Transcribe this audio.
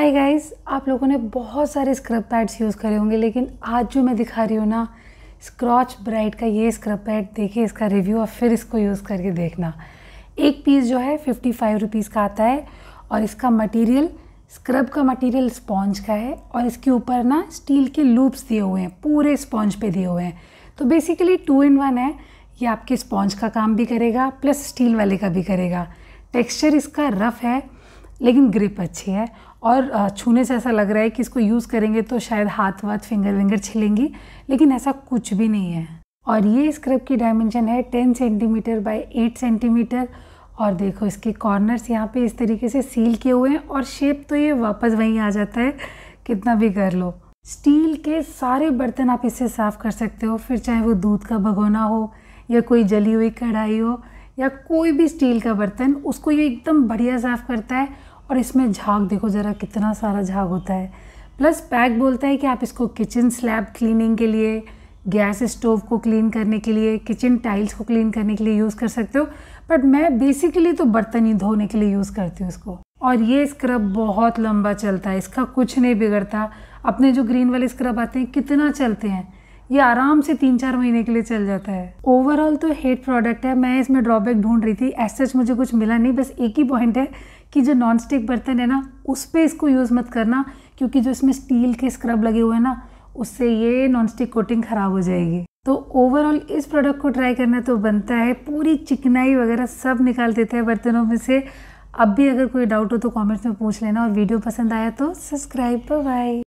hi guys आप लोगों ने बहुत सारे स्क्रब पैड्स यूज़ करे होंगे लेकिन आज जो मैं दिखा रही हूँ ना स्क्रॉच ब्राइट का ये स्क्रब पैड देखिए इसका रिव्यू और फिर इसको यूज़ करके देखना एक पीस जो है फिफ्टी फाइव रुपीज़ का आता है और इसका मटेरियल स्क्रब का मटेरियल स्पॉन्ज का है और इसके ऊपर ना स्टील के लूप्स दिए हुए हैं पूरे स्पॉन्ज पे दिए हुए हैं तो बेसिकली टू इन वन है ये आपके स्पॉन्ज का काम भी करेगा प्लस स्टील वाले का भी करेगा टेक्सचर इसका रफ़ है लेकिन ग्रिप अच्छी है और छूने से ऐसा लग रहा है कि इसको यूज़ करेंगे तो शायद हाथ वाथ फिंगर विंगर छिलेंगी लेकिन ऐसा कुछ भी नहीं है और ये स्क्रब की डायमेंशन है ten centimeter by eight centimeter और देखो इसके कॉर्नर्स यहाँ पे इस तरीके से सील किए हुए हैं और शेप तो ये वापस वहीं आ जाता है कितना भी कर लो स्टील के सारे बर्तन आप इससे साफ़ कर सकते हो फिर चाहे वो दूध का भगोना हो या कोई जली हुई कढ़ाई हो या कोई भी स्टील का बर्तन उसको ये एकदम बढ़िया साफ़ करता है और इसमें झाग देखो ज़रा कितना सारा झाग होता है प्लस पैक बोलता है कि आप इसको किचन स्लैब क्लीनिंग के लिए गैस स्टोव को क्लीन करने के लिए किचन टाइल्स को क्लीन करने के लिए यूज़ कर सकते हो बट मैं बेसिकली तो बर्तन ही धोने के लिए यूज़ करती हूँ इसको और ये स्क्रब बहुत लंबा चलता है इसका कुछ नहीं बिगड़ता अपने जो ग्रीन वाले स्क्रब आते हैं कितना चलते हैं ये आराम से तीन चार महीने के लिए चल जाता है ओवरऑल तो हेट प्रोडक्ट है मैं इसमें ड्रॉबैक ढूंढ रही थी एज सच मुझे कुछ मिला नहीं बस एक ही पॉइंट है कि जो नॉन स्टिक बर्तन है ना उस पर इसको यूज़ मत करना क्योंकि जो इसमें स्टील के स्क्रब लगे हुए हैं ना उससे ये नॉन स्टिक कोटिंग ख़राब हो जाएगी तो ओवरऑल इस प्रोडक्ट को ट्राई करना तो बनता है पूरी चिकनाई वगैरह सब निकाल देते हैं बर्तनों में से अब भी अगर कोई डाउट हो तो कमेंट्स में पूछ लेना और वीडियो पसंद आया तो सब्सक्राइब बाय